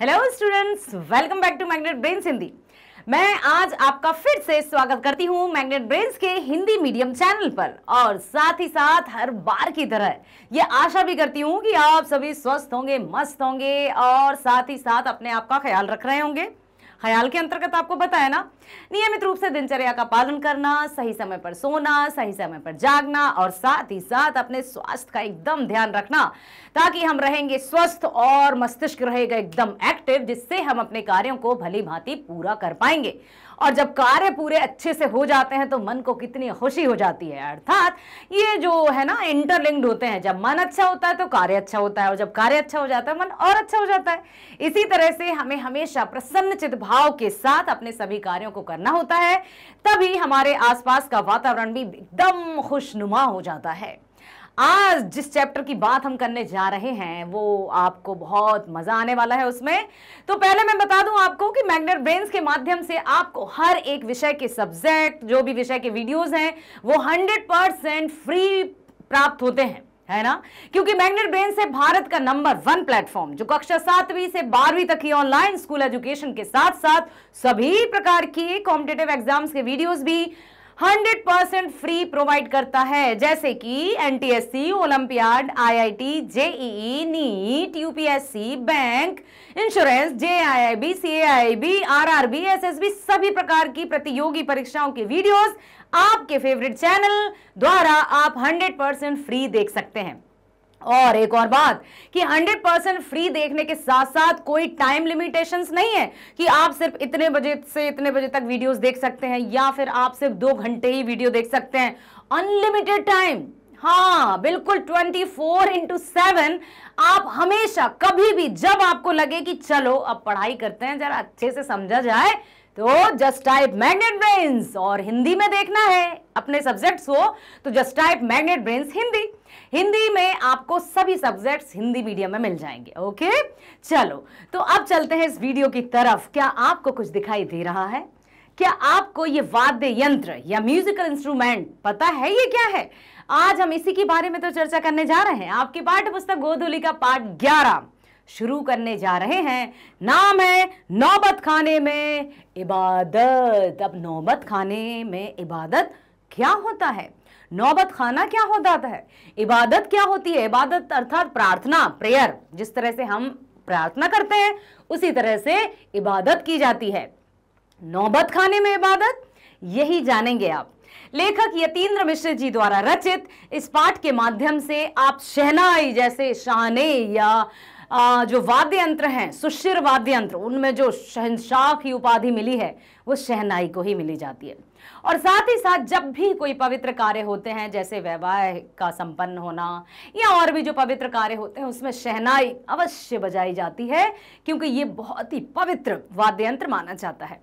Hello students welcome back to Magnet Brains Hindi मैं आज आपका फिर से स्वागत करती हूँ मैग्नेट ब्रेन्स के हिंदी मीडियम चैनल पर और साथ ही साथ हर बार की तरह ये आशा भी करती हूँ कि आप सभी स्वस्थ होंगे मस्त होंगे और साथ ही साथ अपने आप का ख्याल रख रहे होंगे ख्याल के अंतर्गत आपको बताया ना नियमित रूप से दिनचर्या का पालन करना सही समय पर सोना सही समय पर जागना और साथ ही साथ अपने स्वास्थ्य का एकदम ध्यान रखना ताकि हम रहेंगे स्वस्थ और मस्तिष्क रहेगा एकदम एक्टिव जिससे हम अपने कार्यों को भली भांति पूरा कर पाएंगे और जब कार्य पूरे अच्छे से हो जाते हैं तो मन को कितनी खुशी हो जाती है अर्थात ये जो है ना इंटरलिंक्ड होते हैं जब मन अच्छा होता है तो कार्य अच्छा होता है और जब कार्य अच्छा हो जाता है मन और अच्छा हो जाता है इसी तरह से हमें हमेशा प्रसन्न चित भाव के साथ अपने सभी कार्यों को करना होता है तभी हमारे आसपास का वातावरण भी एकदम खुशनुमा हो जाता है आज जिस चैप्टर की बात हम करने जा रहे हैं वो आपको बहुत मजा आने वाला है उसमें तो पहले मैं बता दूं आपको कि मैग्नेट ब्रेन्स के माध्यम से आपको हर एक विषय के सब्जेक्ट जो भी विषय के वीडियोस हैं वो 100 परसेंट फ्री प्राप्त होते हैं है ना क्योंकि मैग्नेट ब्रेन से भारत का नंबर वन प्लेटफॉर्म जो कक्षा सातवीं से बारहवीं तक की ऑनलाइन स्कूल एजुकेशन के साथ साथ सभी प्रकार की कॉम्पिटेटिव एग्जाम्स के वीडियोस भी 100 परसेंट फ्री प्रोवाइड करता है जैसे कि NTSC olympiad IIT JEE NEET UPSC bank insurance JAIIB CAIIB RRB SSB सभी प्रकार की प्रतियोगी परीक्षाओं के वीडियोस आपके फेवरेट चैनल द्वारा आप 100 परसेंट फ्री देख सकते हैं और एक और बात कि 100 परसेंट फ्री देखने के साथ साथ कोई टाइम लिमिटेशंस नहीं है कि आप सिर्फ इतने बजे से इतने बजे तक वीडियोस देख सकते हैं या फिर आप सिर्फ दो घंटे ही वीडियो देख सकते हैं अनलिमिटेड टाइम हाँ बिल्कुल 24 फोर इंटू सेवन आप हमेशा कभी भी जब आपको लगे कि चलो अब पढ़ाई करते हैं जरा अच्छे से समझा जाए तो जस्ट टाइप मैग्नेट ब्रेन्स और हिंदी में देखना है अपने सब्जेक्ट्स को तो just type Magnet Brains Hindi Hindi में आपको सभी सब्जेक्ट्स हिंदी मीडियम में मिल जाएंगे ओके चलो तो अब चलते हैं इस वीडियो की तरफ क्या आपको कुछ दिखाई दे रहा है क्या आपको ये वाद्य यंत्र या म्यूजिकल इंस्ट्रूमेंट पता है ये क्या है आज हम इसी के बारे में तो चर्चा करने जा रहे हैं आपकी पाठ्य पुस्तक गोधुली का पाठ ग्यारह शुरू करने जा रहे हैं नाम है नौबत खाने में इबादत अब नौबत खाने में इबादत क्या होता है नौबत खाना क्या होता है इबादत क्या होती है इबादत अर्थात प्रार्थना प्रेयर जिस तरह से हम प्रार्थना करते हैं उसी तरह से इबादत की जाती है नौबत खाने में इबादत यही जानेंगे आप लेखक यतीन्द्र मिश्र जी द्वारा रचित इस पाठ के माध्यम से आप शहनाई जैसे शाने या आ, जो वाद्य यंत्र हैं सुशिर वाद्य यंत्र उनमें जो शहनशाह की उपाधि मिली है वो शहनाई को ही मिली जाती है और साथ ही साथ जब भी कोई पवित्र कार्य होते हैं जैसे वैवाह का संपन्न होना या और भी जो पवित्र कार्य होते हैं उसमें शहनाई अवश्य बजाई जाती है क्योंकि ये बहुत ही पवित्र वाद्य यंत्र माना जाता है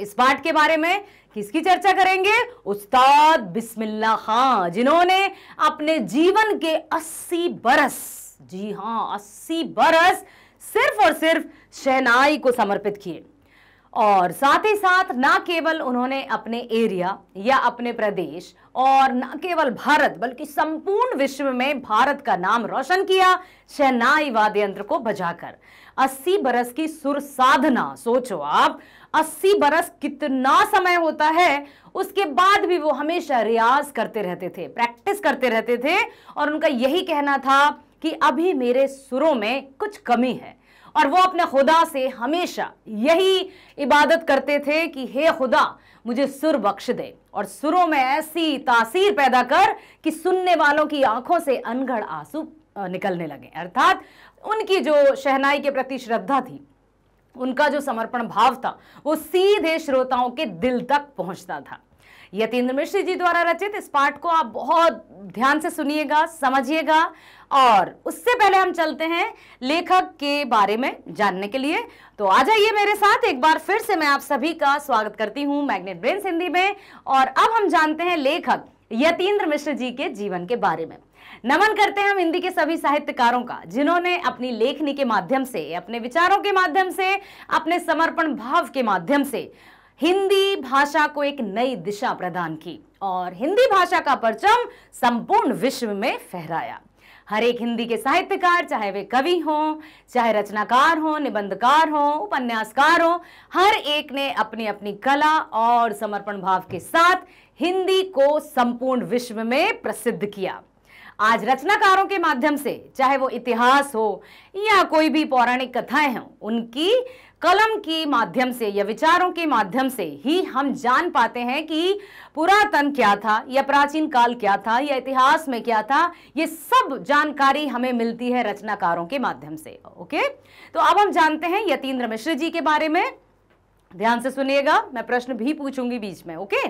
इस पाठ के बारे में किसकी चर्चा करेंगे उस्ताद बिस्मिल्ला खां जिन्होंने अपने जीवन के 80 बरस जी हाँ 80 बरस सिर्फ और सिर्फ शहनाई को समर्पित किए और साथ ही साथ ना केवल उन्होंने अपने एरिया या अपने प्रदेश और न केवल भारत बल्कि संपूर्ण विश्व में भारत का नाम रोशन किया शहनाई वाद्य यंत्र को बजाकर 80 बरस की सुर साधना सोचो आप 80 बरस कितना समय होता है उसके बाद भी वो हमेशा रियाज करते रहते थे प्रैक्टिस करते रहते थे और उनका यही कहना था कि अभी मेरे सुरों में कुछ कमी है और वो अपने खुदा से हमेशा यही इबादत करते थे कि हे खुदा मुझे सुर बख्श दे और सुरों में ऐसी तासीर पैदा कर कि सुनने वालों की आंखों से अनगढ़ आंसू निकलने लगे अर्थात उनकी जो शहनाई के प्रति श्रद्धा थी उनका जो समर्पण भाव था वो सीधे श्रोताओं के दिल तक पहुंचता था यतेंद्र मिश्र जी द्वारा रचित इस पाठ को आप बहुत ध्यान से सुनिएगा समझिएगा और उससे पहले हम चलते हैं लेखक के बारे में जानने के लिए तो आ जाइए मेरे साथ एक बार फिर से मैं आप सभी का स्वागत करती हूँ मैग्नेट ब्रेन हिंदी में और अब हम जानते हैं लेखक यतीन्द्र मिश्र जी के जीवन के बारे में नमन करते हैं हम हिंदी के सभी साहित्यकारों का जिन्होंने अपनी लेखनी के माध्यम से अपने विचारों के माध्यम से अपने समर्पण भाव के माध्यम से हिंदी भाषा को एक नई दिशा प्रदान की और हिंदी भाषा का परचम संपूर्ण विश्व में फहराया हर एक हिंदी के साहित्यकार चाहे वे कवि हों चाहे रचनाकार हों निबंधकार हों उपन्यासकार हों हर एक ने अपनी अपनी कला और समर्पण भाव के साथ हिंदी को संपूर्ण विश्व में प्रसिद्ध किया आज रचनाकारों के माध्यम से चाहे वो इतिहास हो या कोई भी पौराणिक कथाएं हों उनकी कलम के माध्यम से या विचारों के माध्यम से ही हम जान पाते हैं कि पुरातन क्या था या प्राचीन काल क्या था या इतिहास में क्या था ये सब जानकारी हमें मिलती है रचनाकारों के माध्यम से ओके तो अब हम जानते हैं यतीन्द्र मिश्र जी के बारे में ध्यान से सुनिएगा मैं प्रश्न भी पूछूंगी बीच में ओके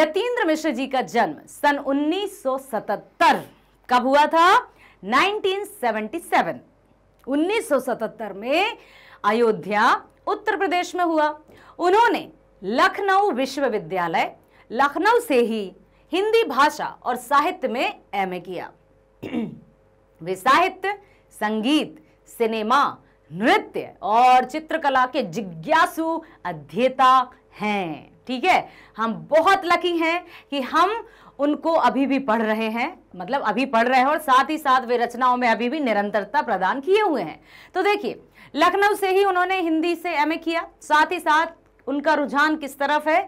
यतीन्द्र मिश्र जी का जन्म सन 1977 कब हुआ था 1977 1977 में अयोध्या उत्तर प्रदेश में हुआ उन्होंने लखनऊ विश्वविद्यालय लखनऊ से ही हिंदी भाषा और साहित्य में एम किया वे साहित्य संगीत सिनेमा नृत्य और चित्रकला के जिज्ञासु अध्येता हैं ठीक है हम बहुत लकी हैं कि हम उनको अभी भी पढ़ रहे हैं मतलब अभी पढ़ रहे हैं और साथ ही साथ वे रचनाओं में अभी भी निरंतरता प्रदान किए हुए हैं तो देखिए लखनऊ से ही उन्होंने हिंदी से एमए किया साथ ही साथ उनका रुझान किस तरफ है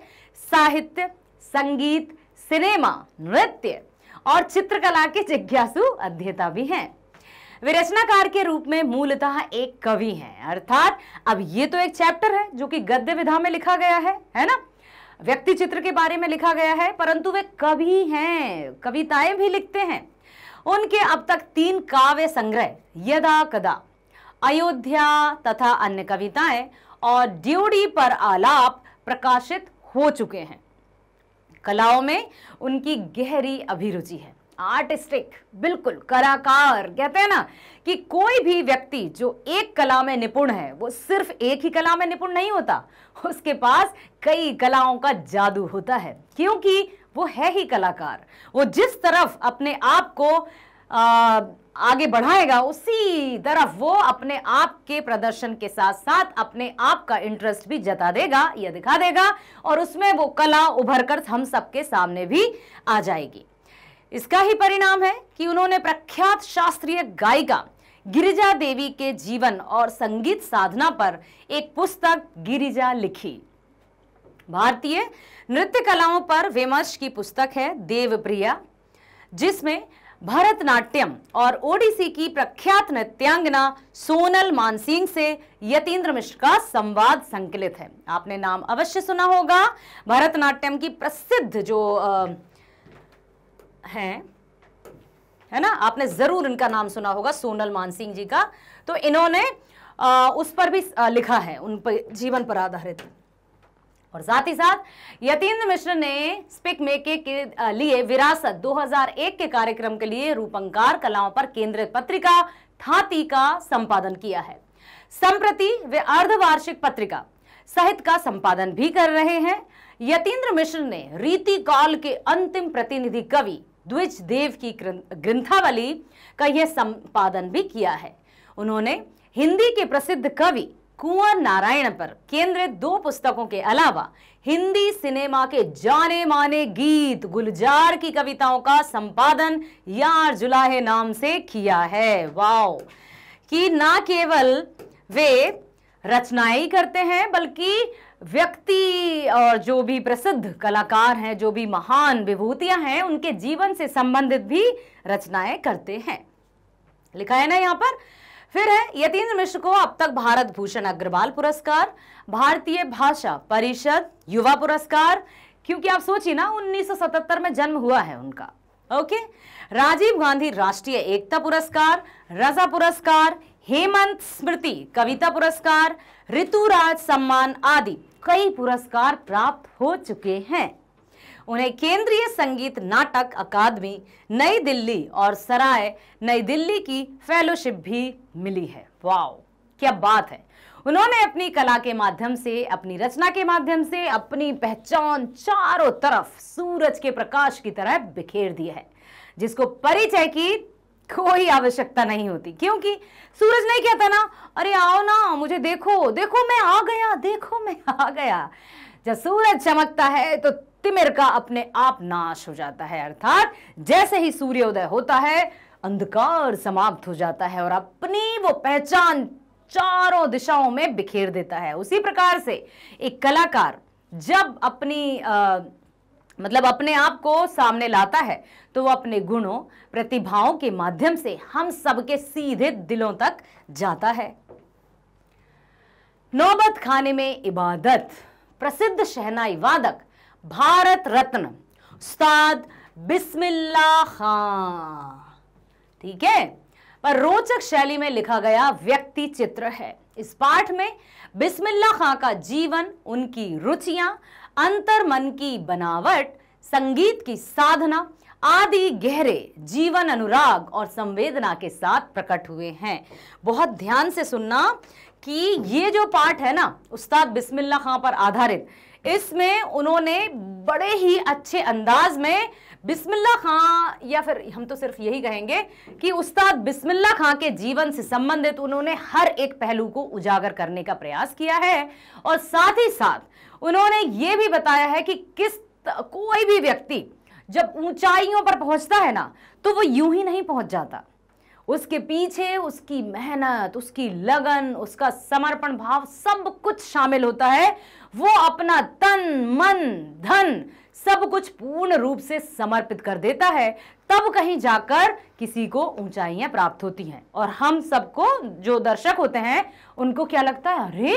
साहित्य संगीत सिनेमा नृत्य और चित्रकला के जिज्ञासु अध्येता भी हैं वे रचनाकार के रूप में मूलतः एक कवि हैं अर्थात अब ये तो एक चैप्टर है जो कि गद्य विधा में लिखा गया है है ना व्यक्ति चित्र के बारे में लिखा गया है परंतु वे कवि हैं कविताएं भी लिखते हैं उनके अब तक तीन काव्य संग्रह यदा कदा अयोध्या तथा अन्य कविताएं और ड्यूडी पर आलाप प्रकाशित हो चुके हैं कलाओं में उनकी गहरी अभिरुचि है आर्टिस्टिक बिल्कुल कलाकार कहते हैं ना कि कोई भी व्यक्ति जो एक कला में निपुण है वो सिर्फ एक ही कला में निपुण नहीं होता उसके पास कई कलाओं का जादू होता है क्योंकि वो है ही कलाकार वो जिस तरफ अपने आप को आगे बढ़ाएगा उसी तरफ वो अपने आप के प्रदर्शन के साथ साथ अपने आप का इंटरेस्ट भी जता देगा या दिखा देगा और उसमें वो कला उभर कर हम सबके सामने भी आ जाएगी इसका ही परिणाम है कि उन्होंने प्रख्यात शास्त्रीय गायिका गिरिजा देवी के जीवन और संगीत साधना पर एक पुस्तक गिरिजा लिखी भारतीय नृत्य कलाओं पर विमर्श की पुस्तक है देवप्रिया जिसमें भरतनाट्यम और ओडिसी की प्रख्यात नृत्यांगना सोनल मानसिंह से यतीन्द्र मिश्र का संवाद संकलित है आपने नाम अवश्य सुना होगा भरतनाट्यम की प्रसिद्ध जो आ, है है ना आपने जरूर इनका नाम सुना होगा सोनल मानसिंह जी का तो इन्होंने आ, उस पर भी लिखा है उन पर जीवन पर आधारित और साथ ही साथ यतीन्द्र मिश्र ने स्पिक मेके के लिए विरासत 2001 के कार्यक्रम के लिए रूपंकार कलाओं पर केंद्रित पत्रिका थाती का संपादन किया है संप्रति वे अर्धवार्षिक पत्रिका साहित्य का संपादन भी कर रहे हैं यतीन्द्र मिश्र ने रीति काल के अंतिम प्रतिनिधि कवि द्विज देव की ग्रंथावली का यह संपादन भी किया है उन्होंने हिंदी के प्रसिद्ध कवि कुंवर नारायण पर केंद्रित दो पुस्तकों के अलावा हिंदी सिनेमा के जाने माने गीत गुलजार की कविताओं का संपादन यार जुलाहे नाम से किया है वाओ कि ना केवल वे रचनाएं करते हैं बल्कि व्यक्ति और जो भी प्रसिद्ध कलाकार हैं जो भी महान विभूतियां हैं उनके जीवन से संबंधित भी रचनाएं करते हैं लिखा है ना यहाँ पर फिर है यतीन्द्र मिश्र को अब तक भारत भूषण अग्रवाल पुरस्कार भारतीय भाषा परिषद युवा पुरस्कार क्योंकि आप सोचिए ना 1977 में जन्म हुआ है उनका ओके राजीव गांधी राष्ट्रीय एकता पुरस्कार रजा पुरस्कार हेमंत स्मृति कविता पुरस्कार ऋतुराज सम्मान आदि कई पुरस्कार प्राप्त हो चुके हैं उन्हें केंद्रीय संगीत नाटक अकादमी नई दिल्ली और सराय नई दिल्ली की फेलोशिप भी मिली है वाओ क्या बात है उन्होंने अपनी कला के माध्यम से अपनी रचना के माध्यम से अपनी पहचान चारों तरफ सूरज के प्रकाश की तरह बिखेर दी है जिसको परिचय की कोई आवश्यकता नहीं होती क्योंकि सूरज नहीं कहता ना अरे आओ ना मुझे देखो देखो मैं आ गया देखो मैं आ गया जब सूरज चमकता है तो तिमिर का अपने आप नाश हो जाता है अर्थात जैसे ही सूर्योदय होता है अंधकार समाप्त हो जाता है और अपनी वो पहचान चारों दिशाओं में बिखेर देता है उसी प्रकार से एक कलाकार जब अपनी आ, मतलब अपने आप को सामने लाता है तो वो अपने गुणों प्रतिभाओं के माध्यम से हम सबके सीधे दिलों तक जाता है नौबत खाने में इबादत प्रसिद्ध शहनाई वादक भारत रत्न उस्ताद बिस्मिल्ला खान ठीक है पर रोचक शैली में लिखा गया व्यक्ति चित्र है इस पाठ में बिस्मिल्ला खां का जीवन उनकी रुचियां अंतर मन की बनावट संगीत की साधना आदि गहरे जीवन अनुराग और संवेदना के साथ प्रकट हुए हैं बहुत ध्यान से सुनना कि ये जो पाठ है ना उस्ताद बिस्मिल्ला खां पर आधारित इसमें उन्होंने बड़े ही अच्छे अंदाज में बिस्मिल्ला खां या फिर हम तो सिर्फ यही कहेंगे कि उस्ताद बिस्मिल्ला खां के जीवन से संबंधित उन्होंने हर एक पहलू को उजागर करने का प्रयास किया है और साथ ही साथ उन्होंने ये भी बताया है कि किस कोई भी व्यक्ति जब ऊंचाइयों पर पहुंचता है ना तो वो यूं ही नहीं पहुंच जाता उसके पीछे उसकी मेहनत उसकी लगन उसका समर्पण भाव सब कुछ शामिल होता है वो अपना तन मन धन सब कुछ पूर्ण रूप से समर्पित कर देता है तब कहीं जाकर किसी को ऊंचाइयां प्राप्त होती हैं और हम सबको जो दर्शक होते हैं उनको क्या लगता है अरे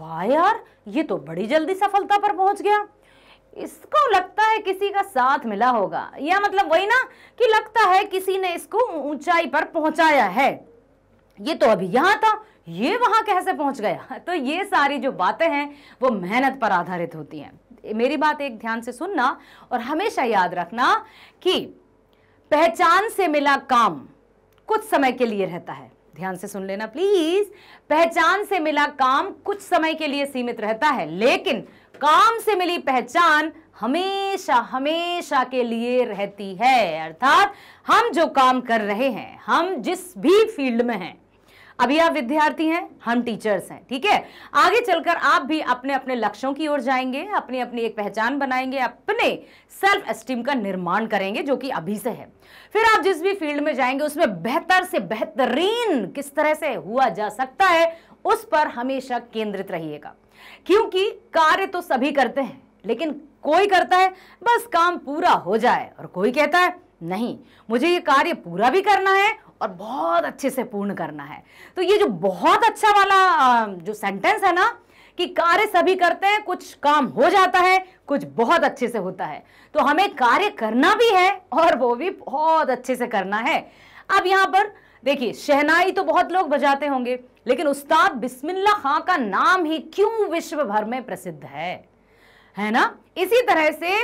वाह यार ये तो बड़ी जल्दी सफलता पर पहुंच गया इसको लगता है किसी का साथ मिला होगा या मतलब वही ना कि लगता है किसी ने इसको ऊंचाई पर पहुंचाया है ये तो अभी यहां था ये वहां कैसे पहुंच गया तो ये सारी जो बातें हैं वो मेहनत पर आधारित होती हैं मेरी बात एक ध्यान से सुनना और हमेशा याद रखना कि पहचान से मिला काम कुछ समय के लिए रहता है ध्यान से सुन लेना प्लीज पहचान से मिला काम कुछ समय के लिए सीमित रहता है लेकिन काम से मिली पहचान हमेशा हमेशा के लिए रहती है अर्थात हम जो काम कर रहे हैं हम जिस भी फील्ड में हैं अभी आप विद्यार्थी हैं हम टीचर्स हैं ठीक है आगे चलकर आप भी अपने अपने लक्ष्यों की ओर जाएंगे अपनी अपनी एक पहचान बनाएंगे अपने सेल्फ एस्टीम का निर्माण करेंगे जो कि अभी से है फिर आप जिस भी फील्ड में जाएंगे उसमें बेहतर से बेहतरीन किस तरह से हुआ जा सकता है उस पर हमेशा केंद्रित रहिएगा क्योंकि कार्य तो सभी करते हैं लेकिन कोई करता है बस काम पूरा हो जाए और कोई कहता है नहीं मुझे ये कार्य पूरा भी करना है और बहुत अच्छे से पूर्ण करना है तो ये जो बहुत अच्छा वाला जो सेंटेंस है ना कि कार्य सभी करते हैं कुछ काम हो जाता है कुछ बहुत अच्छे से होता है तो हमें कार्य करना भी है और वो भी बहुत अच्छे से करना है अब यहां पर देखिए शहनाई तो बहुत लोग बजाते होंगे लेकिन उस्ताद बिस्मिल्ला खां का नाम ही क्यों विश्व भर में प्रसिद्ध है है ना इसी तरह से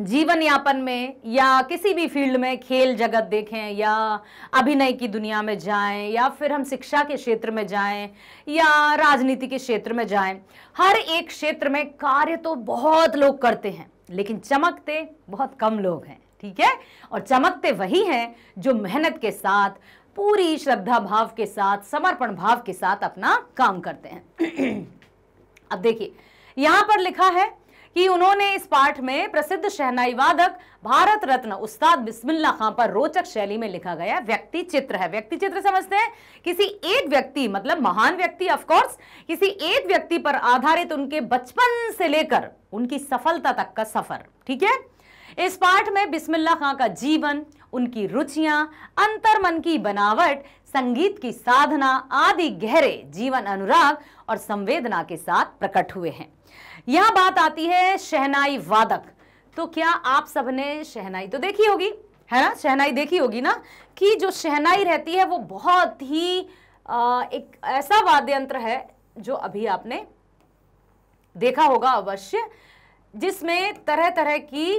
जीवन यापन में या किसी भी फील्ड में खेल जगत देखें या अभिनय की दुनिया में जाएं या फिर हम शिक्षा के क्षेत्र में जाएं या राजनीति के क्षेत्र में जाएं हर एक क्षेत्र में कार्य तो बहुत लोग करते हैं लेकिन चमकते बहुत कम लोग हैं ठीक है और चमकते वही हैं जो मेहनत के साथ पूरी श्रद्धा भाव के साथ समर्पण भाव के साथ अपना काम करते हैं अब देखिए यहाँ पर लिखा है कि उन्होंने इस पाठ में प्रसिद्ध शहनाई वादक भारत रत्न उस्ताद बिस्मिल्ला खां पर रोचक शैली में लिखा गया व्यक्ति चित्र है व्यक्ति चित्र समझते हैं किसी एक व्यक्ति मतलब महान व्यक्ति ऑफकोर्स किसी एक व्यक्ति पर आधारित उनके बचपन से लेकर उनकी सफलता तक का सफर ठीक है इस पाठ में बिस्मिल्ला खां का जीवन उनकी रुचियां अंतर मन की बनावट संगीत की साधना आदि गहरे जीवन अनुराग और संवेदना के साथ प्रकट हुए हैं यहां बात आती है शहनाई वादक तो क्या आप सबने शहनाई तो देखी होगी है ना शहनाई देखी होगी ना कि जो शहनाई रहती है वो बहुत ही आ, एक ऐसा वाद्य यंत्र है जो अभी आपने देखा होगा अवश्य जिसमें तरह तरह की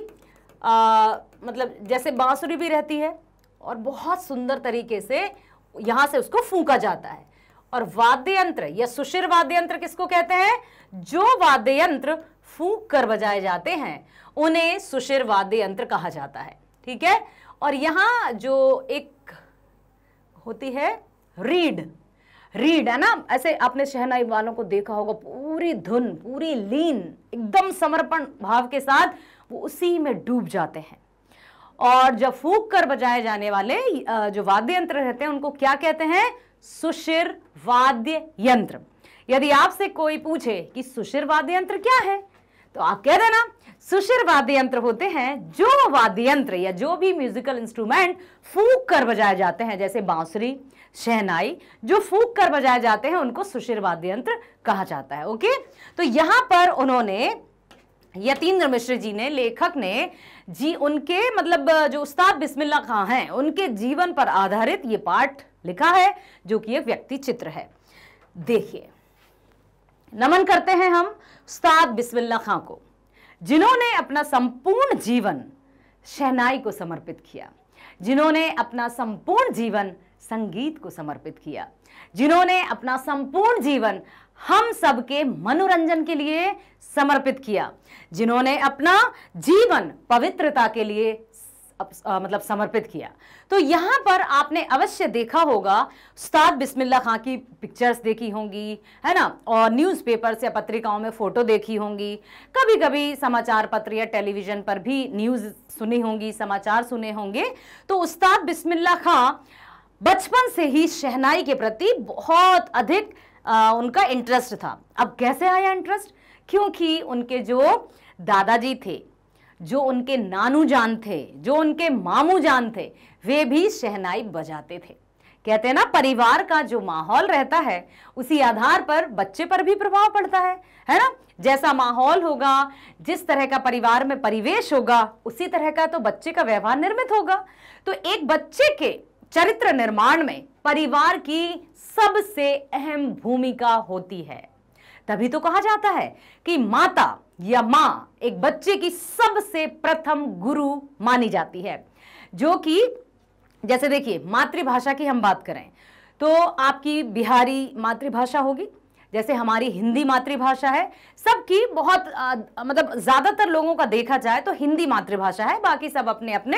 आ, मतलब जैसे बांसुरी भी रहती है और बहुत सुंदर तरीके से यहां से उसको फूका जाता है और वाद्य यंत्र या सुशिर वाद्य यंत्र किसको कहते हैं जो वाद्य यंत्र फूंक कर बजाए जाते हैं उन्हें सुशिर वाद्य यंत्र कहा जाता है ठीक है और यहां जो एक होती है रीड रीड है ना ऐसे आपने शहनाई वालों को देखा होगा पूरी धुन पूरी लीन एकदम समर्पण भाव के साथ वो उसी में डूब जाते हैं और जब फूक कर बजाए जाने वाले जो वाद्य यंत्र रहते हैं उनको क्या कहते हैं सुशिर वाद्य यंत्र यदि आपसे कोई पूछे कि सुशिर वाद्य यंत्र क्या है तो आप कह देना सुशिर वाद्य यंत्र होते हैं जो वाद्य यंत्र या जो भी म्यूजिकल इंस्ट्रूमेंट फूक कर बजाए जाते हैं जैसे बांसुरी शहनाई जो फूक कर बजाए जाते हैं उनको सुशिर वाद्य यंत्र कहा जाता है ओके तो यहां पर उन्होंने यतीन्द्र मिश्र जी ने लेखक ने जी उनके मतलब जो उस्ताद बिस्मिल्ला खां हैं उनके जीवन पर आधारित ये पाठ लिखा है जो कि एक व्यक्ति चित्र है देखिए नमन करते हैं हम उस्ताद बिस्मिल्ला खां को जिन्होंने अपना संपूर्ण जीवन शहनाई को समर्पित किया जिन्होंने अपना संपूर्ण जीवन संगीत को समर्पित किया जिन्होंने अपना संपूर्ण जीवन हम सबके मनोरंजन के लिए समर्पित किया जिन्होंने अपना जीवन पवित्रता के लिए मतलब समर्पित किया तो यहाँ पर आपने अवश्य देखा होगा उस्ताद बिस्मिल्ला खां की पिक्चर्स देखी होंगी है ना और न्यूज़पेपर्स या पत्रिकाओं में फ़ोटो देखी होंगी कभी कभी समाचार पत्र या टेलीविज़न पर भी न्यूज़ सुनी होंगी समाचार सुने होंगे तो उस्ताद बिस्मिल्ला खां बचपन से ही शहनाई के प्रति बहुत अधिक आ, उनका इंटरेस्ट था अब कैसे आया इंटरेस्ट क्योंकि उनके जो दादाजी थे जो उनके नानू जान थे जो उनके मामू जान थे वे भी शहनाई बजाते थे कहते हैं ना परिवार का जो माहौल रहता है उसी आधार पर बच्चे पर भी प्रभाव पड़ता है है ना जैसा माहौल होगा जिस तरह का परिवार में परिवेश होगा उसी तरह का तो बच्चे का व्यवहार निर्मित होगा तो एक बच्चे के चरित्र निर्माण में परिवार की सबसे अहम भूमिका होती है तभी तो कहा जाता है कि माता या माँ एक बच्चे की सबसे प्रथम गुरु मानी जाती है जो कि जैसे देखिए मातृभाषा की हम बात करें तो आपकी बिहारी मातृभाषा होगी जैसे हमारी हिंदी मातृभाषा है सबकी बहुत आ, मतलब ज़्यादातर लोगों का देखा जाए तो हिंदी मातृभाषा है बाकी सब अपने अपने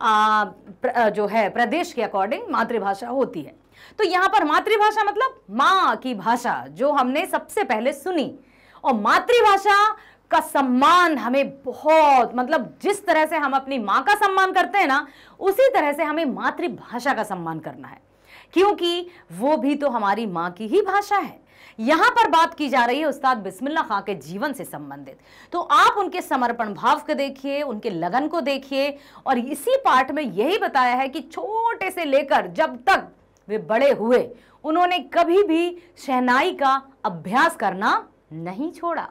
आ, प्र, जो है प्रदेश के अकॉर्डिंग मातृभाषा होती है तो यहाँ पर मातृभाषा मतलब माँ की भाषा जो हमने सबसे पहले सुनी और मातृभाषा का सम्मान हमें बहुत मतलब जिस तरह से हम अपनी माँ का सम्मान करते हैं ना उसी तरह से हमें मातृभाषा का सम्मान करना है क्योंकि वो भी तो हमारी माँ की ही भाषा है यहाँ पर बात की जा रही है उस्ताद बिस्मिल्ला खां के जीवन से संबंधित तो आप उनके समर्पण भाव को देखिए उनके लगन को देखिए और इसी पाठ में यही बताया है कि छोटे से लेकर जब तक वे बड़े हुए उन्होंने कभी भी शहनाई का अभ्यास करना नहीं छोड़ा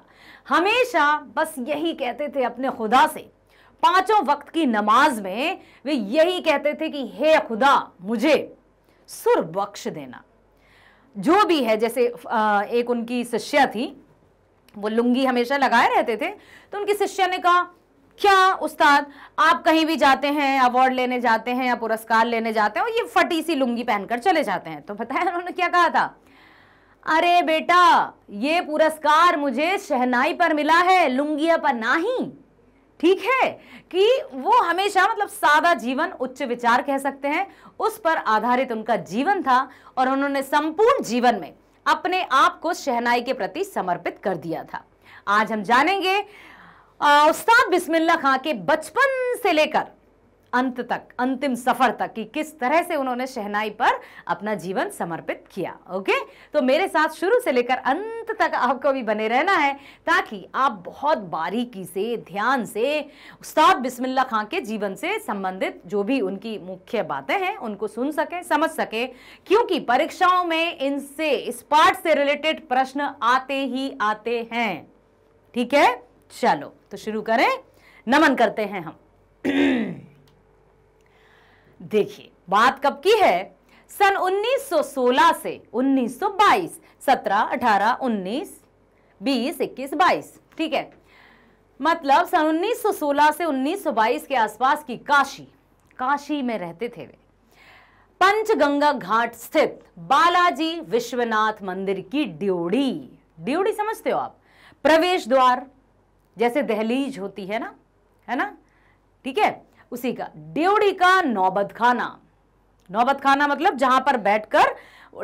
हमेशा बस यही कहते थे अपने खुदा से पांचों वक्त की नमाज में वे यही कहते थे कि हे खुदा मुझे सुर बख्श देना जो भी है जैसे एक उनकी शिष्या थी वो लुंगी हमेशा लगाए रहते थे तो उनकी शिष्या ने कहा क्या उस्ताद आप कहीं भी जाते हैं अवार्ड लेने जाते हैं या पुरस्कार लेने जाते हैं और ये फटी सी लुंगी पहनकर चले जाते हैं तो बताया उन्होंने क्या कहा था अरे बेटा ये पुरस्कार मुझे शहनाई पर मिला है लुंगिया पर नहीं ठीक है कि वो हमेशा मतलब सादा जीवन उच्च विचार कह सकते हैं उस पर आधारित उनका जीवन था और उन्होंने संपूर्ण जीवन में अपने आप को शहनाई के प्रति समर्पित कर दिया था आज हम जानेंगे उस्ताद बिस्मिल्ला खां के बचपन से लेकर अंत तक अंतिम सफर तक कि किस तरह से उन्होंने शहनाई पर अपना जीवन समर्पित किया ओके तो मेरे साथ शुरू से लेकर अंत तक आपको भी बने रहना है ताकि आप बहुत बारीकी से ध्यान से उस्ताद बिस्मिल्ला खां के जीवन से संबंधित जो भी उनकी मुख्य बातें हैं उनको सुन सकें समझ सकें क्योंकि परीक्षाओं में इनसे इस पार्ट से रिलेटेड प्रश्न आते ही आते हैं ठीक है चलो तो शुरू करें नमन करते हैं हम देखिए बात कब की है सन 1916 से 1922 17 18 19 20 21 22 ठीक है मतलब सन 1916 से 1922 के आसपास की काशी काशी में रहते थे वे पंचगंगा घाट स्थित बालाजी विश्वनाथ मंदिर की ड्योड़ी ड्योड़ी समझते हो आप प्रवेश द्वार जैसे दहलीज होती है ना है ना ठीक है उसी का ड्योड़ी का नौबत खाना नौबत खाना मतलब जहां पर बैठकर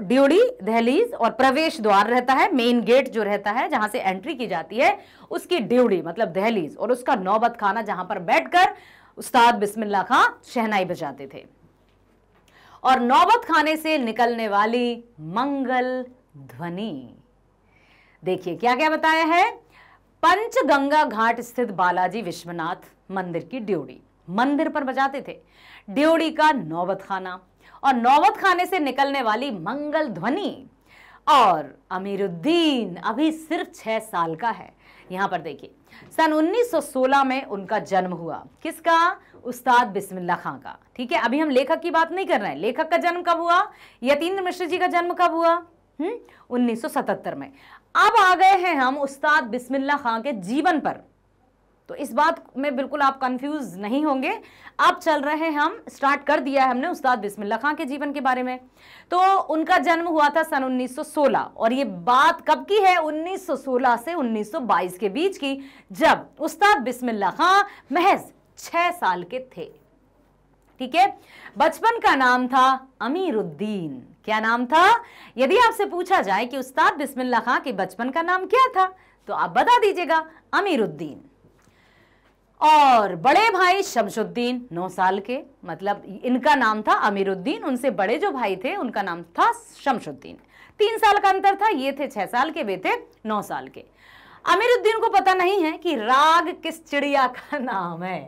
ड्योड़ी दहलीज और प्रवेश द्वार रहता है मेन गेट जो रहता है जहां से एंट्री की जाती है उसकी ड्योड़ी मतलब दहलीज और उसका नौबत खाना जहां पर बैठकर उस्ताद बिस्मिल्ला खां शहनाई बजाते थे और नौबत खाने से निकलने वाली मंगल ध्वनि देखिए क्या क्या बताया है पंचगंगा घाट स्थित बालाजी विश्वनाथ मंदिर की ड्योड़ी मंदिर पर बजाते थे ड्योड़ी का नौबत खाना और नौबत खाने से निकलने वाली मंगल ध्वनि और अमीरुद्दीन अभी सिर्फ छह साल का है यहां पर देखिए सन 1916 में उनका जन्म हुआ किसका उस्ताद बिस्मिल्ला खां का ठीक है अभी हम लेखक की बात नहीं कर रहे हैं लेखक का जन्म कब हुआ यतीन्द्र मिश्र जी का जन्म कब हुआ हम्म 1977 में अब आ गए हैं हम उस्ताद बिस्मिल्ला खां के जीवन पर तो इस बात में बिल्कुल आप कंफ्यूज नहीं होंगे अब चल रहे हैं हम स्टार्ट कर दिया है हमने उस्ताद बिस्मिल्ला खां के जीवन के बारे में तो उनका जन्म हुआ था सन 1916 और ये बात कब की है 1916 से 1922 के बीच की जब उस्ताद बिस्मिल्ला खां महज छह साल के थे ठीक है बचपन का नाम था अमीरुद्दीन क्या नाम था यदि आपसे पूछा जाए कि उस्ताद बिस्मिल्ला खां के बचपन का नाम क्या था तो आप बता दीजिएगा अमीरुद्दीन और बड़े भाई शमशुद्दीन नौ साल के मतलब इनका नाम था अमीरुद्दीन उनसे बड़े जो भाई थे उनका नाम था शमशुद्दीन तीन साल का अंतर था ये थे छह साल के वे थे नौ साल के अमीरुद्दीन को पता नहीं है कि राग किस चिड़िया का नाम है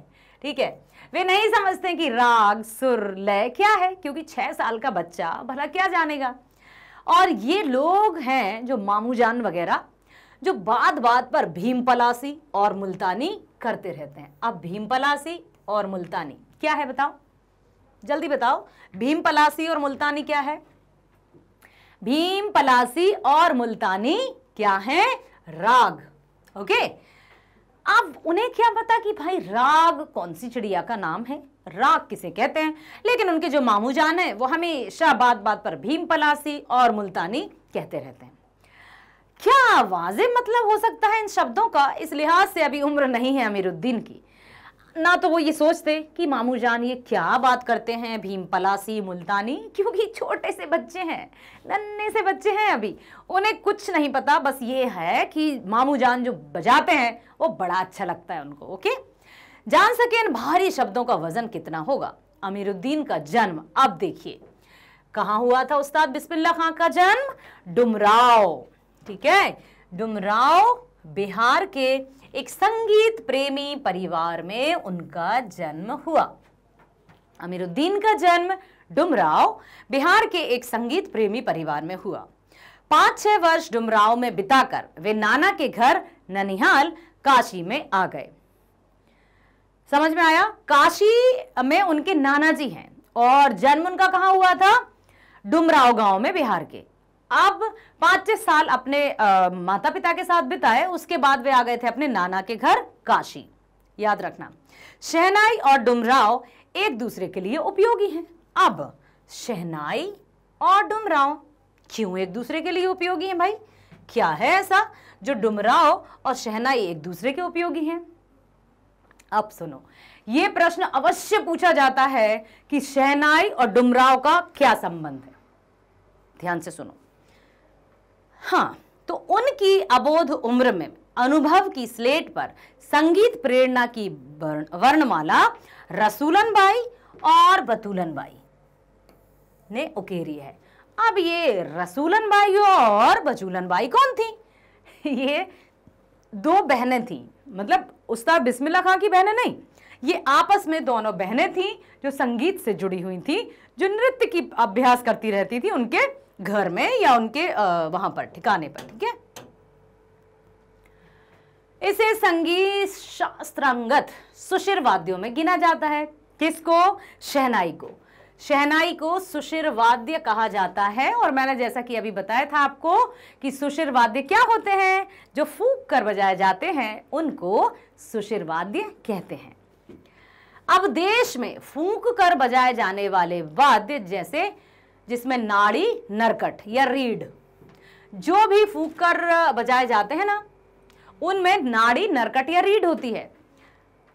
ठीक है वे नहीं समझते कि राग सुर लय क्या है क्योंकि छः साल का बच्चा भला क्या जानेगा और ये लोग हैं जो मामूजान वगैरह जो बात बात पर भीम पलासी और मुल्तानी करते रहते हैं अब भीम पलासी और मुल्तानी क्या है बताओ जल्दी बताओ भीम पलासी और मुल्तानी क्या है भीम पलासी और मुल्तानी क्या है राग ओके अब उन्हें क्या पता कि भाई राग कौन सी चिड़िया का नाम है राग किसे कहते हैं लेकिन उनके जो मामू जान है वो हमेशा बात बात पर भीम पलासी और मुल्तानी कहते रहते हैं क्या वाज मतलब हो सकता है इन शब्दों का इस लिहाज से अभी उम्र नहीं है अमीरुद्दीन की ना तो वो ये सोचते कि मामू जान ये क्या बात करते हैं भीम पलासी मुल्तानी क्योंकि छोटे से बच्चे हैं नन्हे से बच्चे हैं अभी उन्हें कुछ नहीं पता बस ये है कि मामू जान जो बजाते हैं वो बड़ा अच्छा लगता है उनको ओके जान सके इन भारी शब्दों का वज़न कितना होगा अमीरुद्दीन का जन्म अब देखिए कहाँ हुआ था उस्ताद बिस्मिल्ला खां का जन्म डुमराव ठीक है डुमराव बिहार के एक संगीत प्रेमी परिवार में उनका जन्म हुआ अमीरुद्दीन का जन्म डुमराव बिहार के एक संगीत प्रेमी परिवार में हुआ पांच छह वर्ष डुमराव में बिताकर वे नाना के घर ननिहाल काशी में आ गए समझ में आया काशी में उनके नाना जी हैं और जन्म उनका कहा हुआ था डुमराव गांव में बिहार के अब पांच छह साल अपने आ, माता पिता के साथ बिताए उसके बाद वे आ गए थे अपने नाना के घर काशी याद रखना शहनाई और डुमराव एक दूसरे के लिए उपयोगी हैं अब शहनाई और डुमराव क्यों एक दूसरे के लिए उपयोगी हैं भाई क्या है ऐसा जो डुमराव और शहनाई एक दूसरे के उपयोगी हैं अब सुनो ये प्रश्न अवश्य पूछा जाता है कि शहनाई और डुमराव का क्या संबंध है ध्यान से सुनो हाँ तो उनकी अबोध उम्र में अनुभव की स्लेट पर संगीत प्रेरणा की वर्णमाला रसूलन बाई और बतूलन बाई ने उकेरी है अब ये रसूलन बाई और बचूलन बाई कौन थी ये दो बहनें थीं मतलब उस्ताद बिस्मिल्ला खां की बहनें नहीं ये आपस में दोनों बहनें थीं जो संगीत से जुड़ी हुई थीं जो नृत्य की अभ्यास करती रहती थी उनके घर में या उनके वहां पर ठिकाने पर ठीक है इसे संगीत शास्त्रांगत सुशिर वाद्यों में गिना जाता है किसको शहनाई को शहनाई को सुशिर वाद्य कहा जाता है और मैंने जैसा कि अभी बताया था आपको कि सुशिर वाद्य क्या होते हैं जो फूक कर बजाए जाते हैं उनको सुशिर वाद्य कहते हैं अब देश में फूंक कर बजाए जाने वाले वाद्य जैसे जिसमें नाड़ी नरकट या रीढ़ जो भी फूकर बजाए जाते हैं ना उनमें नाड़ी नरकट या रीढ़ होती है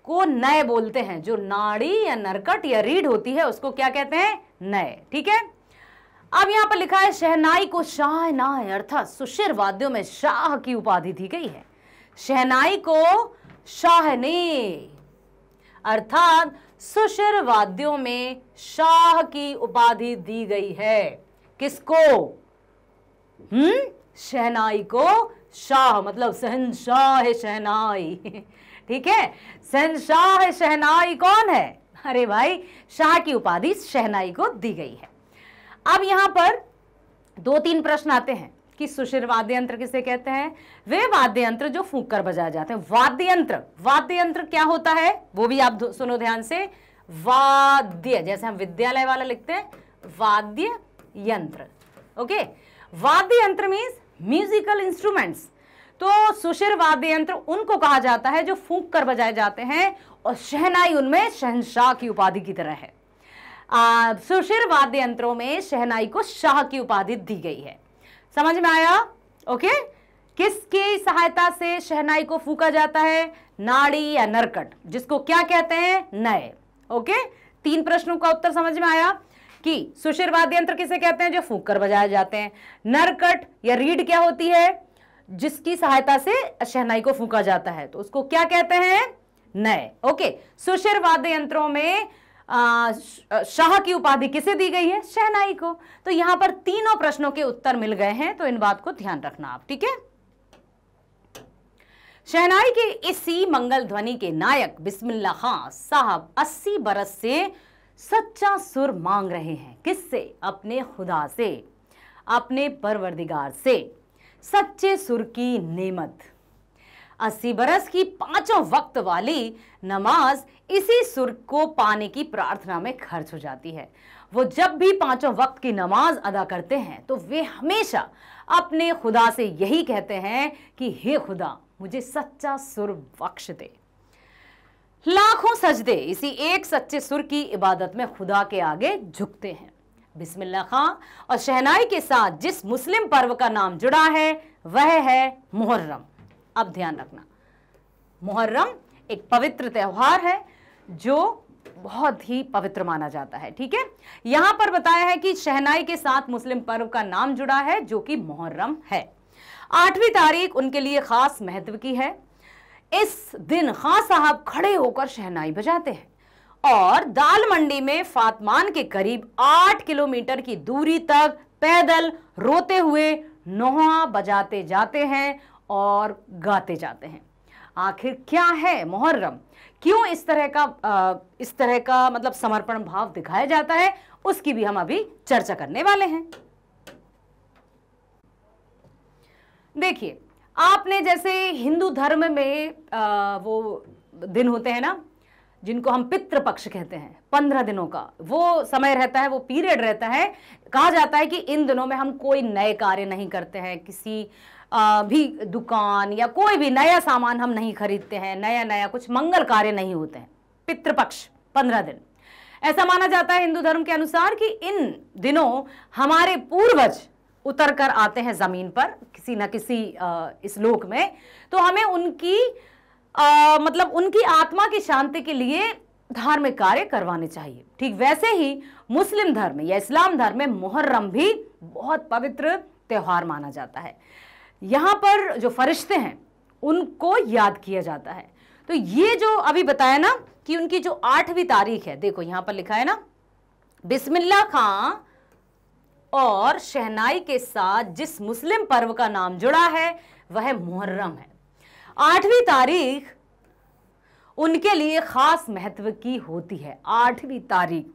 को नए बोलते हैं जो नाड़ी या नरकट या रीढ़ होती है उसको क्या कहते हैं नए ठीक है अब यहां पर लिखा है शहनाई को शाहनाय अर्थात सुशिर वाद्यों में शाह की उपाधि दी गई है शहनाई को शाहने अर्थात सुशिर वाद्यों में शाह की उपाधि दी गई है किसको हम्म शहनाई को शाह मतलब शहनशाह शहनाई ठीक है शाह शहनाई कौन है अरे भाई शाह की उपाधि शहनाई को दी गई है अब यहां पर दो तीन प्रश्न आते हैं कि सुशिर वाद्य यंत्र किसे कहते हैं वे वाद्य यंत्र जो फूक कर बजाए जाते हैं वाद्य यंत्र वाद्य यंत्र क्या होता है वो भी आप सुनो ध्यान से वाद्य जैसे हम विद्यालय वाला लिखते हैं वाद्य यंत्र ओके वाद्य यंत्र मीन्स म्यूजिकल इंस्ट्रूमेंट्स तो सुशिर वाद्य यंत्र उनको कहा जाता है जो फूंक कर बजाए जाते हैं और शहनाई उनमें शहनशाह की उपाधि की तरह है सुशिर वाद्य यंत्रों में शहनाई को शाह की उपाधि दी गई है समझ में आया ओके किसकी सहायता से शहनाई को फूका जाता है नाड़ी या नरकट जिसको क्या कहते हैं नए ओके तीन प्रश्नों का उत्तर समझ में आया कि सुशीर वाद्य यंत्र किसे कहते हैं जो फूक कर बजाए जाते हैं नरकट या रीढ़ क्या होती है जिसकी सहायता से शहनाई को फूका जाता है तो उसको क्या कहते हैं नए ओके सुशीर वाद्य यंत्रों में शाह की उपाधि किसे दी गई है शहनाई को तो यहां पर तीनों प्रश्नों के उत्तर मिल गए हैं तो इन बात को ध्यान रखना आप ठीक है शहनाई के इसी मंगल ध्वनि के नायक बिस्मिल्ला खां साहब 80 बरस से सच्चा सुर मांग रहे हैं किससे अपने खुदा से अपने परवरदिगार से सच्चे सुर की नेमत अस्सी बरस की पांचों वक्त वाली नमाज इसी सुर को पाने की प्रार्थना में खर्च हो जाती है वो जब भी पांचों वक्त की नमाज अदा करते हैं तो वे हमेशा अपने खुदा से यही कहते हैं कि हे खुदा मुझे सच्चा सुर बख्श दे लाखों सजदे इसी एक सच्चे सुर की इबादत में खुदा के आगे झुकते हैं बिस्मिल्लाह खां और शहनाई के साथ जिस मुस्लिम पर्व का नाम जुड़ा है वह है मुहर्रम अब ध्यान रखना मुहर्रम एक पवित्र त्यौहार है जो बहुत ही पवित्र माना जाता है ठीक है यहां पर बताया है कि शहनाई के साथ मुस्लिम पर्व का नाम जुड़ा है जो कि मुहर्रम है आठवीं तारीख उनके लिए खास महत्व की है इस दिन खां साहब खड़े होकर शहनाई बजाते हैं और दाल मंडी में फातमान के करीब आठ किलोमीटर की दूरी तक पैदल रोते हुए नोहा बजाते जाते हैं और गाते जाते हैं आखिर क्या है मुहर्रम क्यों इस तरह का इस तरह का मतलब समर्पण भाव दिखाया जाता है उसकी भी हम अभी चर्चा करने वाले हैं देखिए आपने जैसे हिंदू धर्म में वो दिन होते हैं ना जिनको हम पितृपक्ष पक्ष कहते हैं पंद्रह दिनों का वो समय रहता है वो पीरियड रहता है कहा जाता है कि इन दिनों में हम कोई नए कार्य नहीं करते हैं किसी भी दुकान या कोई भी नया सामान हम नहीं खरीदते हैं नया नया कुछ मंगल कार्य नहीं होते हैं पितृपक्ष पंद्रह दिन ऐसा माना जाता है हिंदू धर्म के अनुसार कि इन दिनों हमारे पूर्वज उतर कर आते हैं ज़मीन पर किसी ना किसी इस लोक में तो हमें उनकी आ, मतलब उनकी आत्मा की शांति के लिए धार्मिक कार्य करवाने चाहिए ठीक वैसे ही मुस्लिम धर्म या इस्लाम धर्म में मुहर्रम भी बहुत पवित्र त्यौहार माना जाता है यहाँ पर जो फरिश्ते हैं उनको याद किया जाता है तो ये जो अभी बताया ना कि उनकी जो आठवीं तारीख है देखो यहाँ पर लिखा है ना बिस्मिल्ला खां और शहनाई के साथ जिस मुस्लिम पर्व का नाम जुड़ा है वह मुहर्रम है आठवीं तारीख उनके लिए खास महत्व की होती है आठवीं तारीख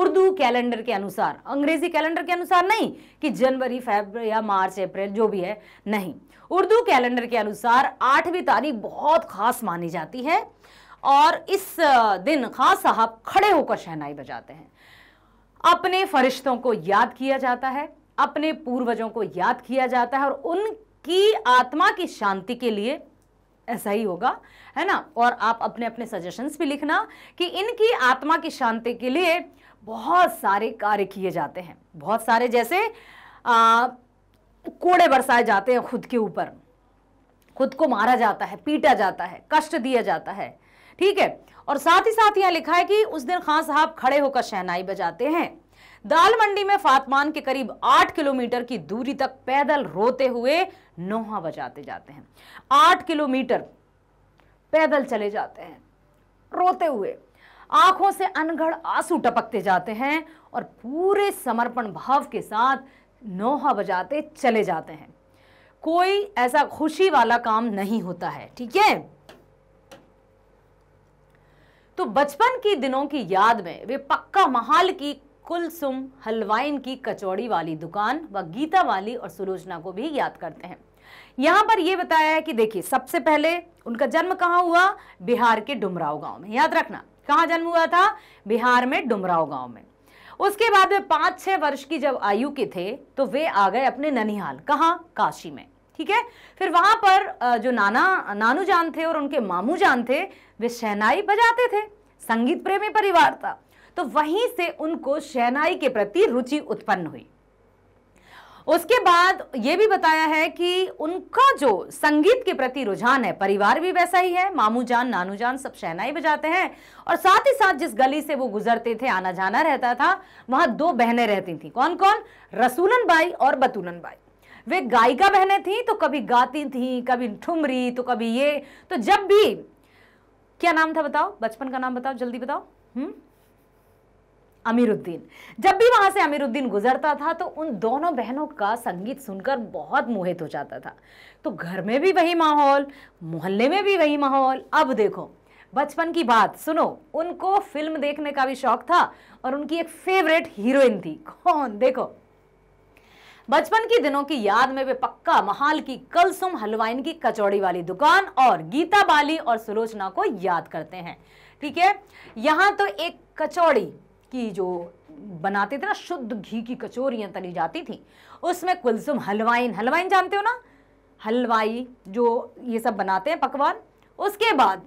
उर्दू कैलेंडर के अनुसार अंग्रेजी कैलेंडर के अनुसार नहीं कि जनवरी फेबर या मार्च अप्रैल जो भी है नहीं उर्दू कैलेंडर के अनुसार आठवीं तारीख बहुत खास मानी जाती है और इस दिन खास साहब खड़े होकर शहनाई बजाते हैं अपने फरिश्तों को याद किया जाता है अपने पूर्वजों को याद किया जाता है और उनकी आत्मा की शांति के लिए ऐसा ही होगा है ना और आप अपने अपने सजेशंस भी लिखना कि इनकी आत्मा की शांति के लिए बहुत सारे कार्य किए जाते हैं बहुत सारे जैसे आ, कोड़े बरसाए जाते हैं खुद के ऊपर खुद को मारा जाता है पीटा जाता है कष्ट दिया जाता है ठीक है और साथ ही साथ यहाँ लिखा है कि उस दिन खान साहब खड़े होकर शहनाई बजाते हैं दाल मंडी में फातमान के करीब आठ किलोमीटर की दूरी तक पैदल रोते हुए नोहा बजाते जाते हैं आठ किलोमीटर पैदल चले जाते हैं रोते हुए आंखों से अनगढ़ आंसू टपकते जाते हैं और पूरे समर्पण भाव के साथ नोहा बजाते चले जाते हैं कोई ऐसा खुशी वाला काम नहीं होता है ठीक है तो बचपन के दिनों की याद में वे पक्का महाल की कुलसुम हलवाइन की कचौड़ी वाली दुकान व गीता वाली और सुलोचना को भी याद करते हैं यहां पर यह बताया है कि देखिए सबसे पहले उनका जन्म कहां हुआ बिहार के डुमराव गांव में याद रखना कहाँ जन्म हुआ था बिहार में डुमराव गांव में उसके बाद वे पांच छह वर्ष की जब आयु के थे तो वे आ गए अपने ननिहाल कहा काशी में ठीक है फिर वहां पर जो नाना नानू जान थे और उनके मामू जान थे वे शहनाई बजाते थे संगीत प्रेमी परिवार था तो वहीं से उनको शहनाई के प्रति रुचि उत्पन्न हुई उसके बाद ये भी बताया है कि उनका जो संगीत के प्रति रुझान है परिवार भी वैसा ही है मामू जान नानू जान सब शहनाई बजाते हैं और साथ ही साथ जिस गली से वो गुजरते थे आना जाना रहता था वहां दो बहनें रहती थी कौन कौन रसूलन बाई और बतूलन बाई वे गायिका बहनें थी तो कभी गाती थी कभी ठुमरी तो कभी ये तो जब भी क्या नाम था बताओ बचपन का नाम बताओ जल्दी बताओ हम्म अमीरुद्दीन जब भी वहाँ से अमीरुद्दीन गुजरता था तो उन दोनों बहनों का संगीत सुनकर बहुत मोहित हो जाता था तो घर में भी वही माहौल मोहल्ले में भी वही माहौल अब देखो बचपन की बात सुनो उनको फिल्म देखने का भी शौक था और उनकी एक फेवरेट हीरोइन थी कौन देखो बचपन के दिनों की याद में वे पक्का महाल की कलसुम हलवाइन की कचौड़ी वाली दुकान और गीता बाली और सुलोचना को याद करते हैं ठीक है यहां तो एक कचौड़ी की जो बनाते थे ना शुद्ध घी की कचोरियां तली जाती थी उसमें कुलसुम हलवाइन हलवाइन जानते हो ना हलवाई जो ये सब बनाते हैं पकवान उसके बाद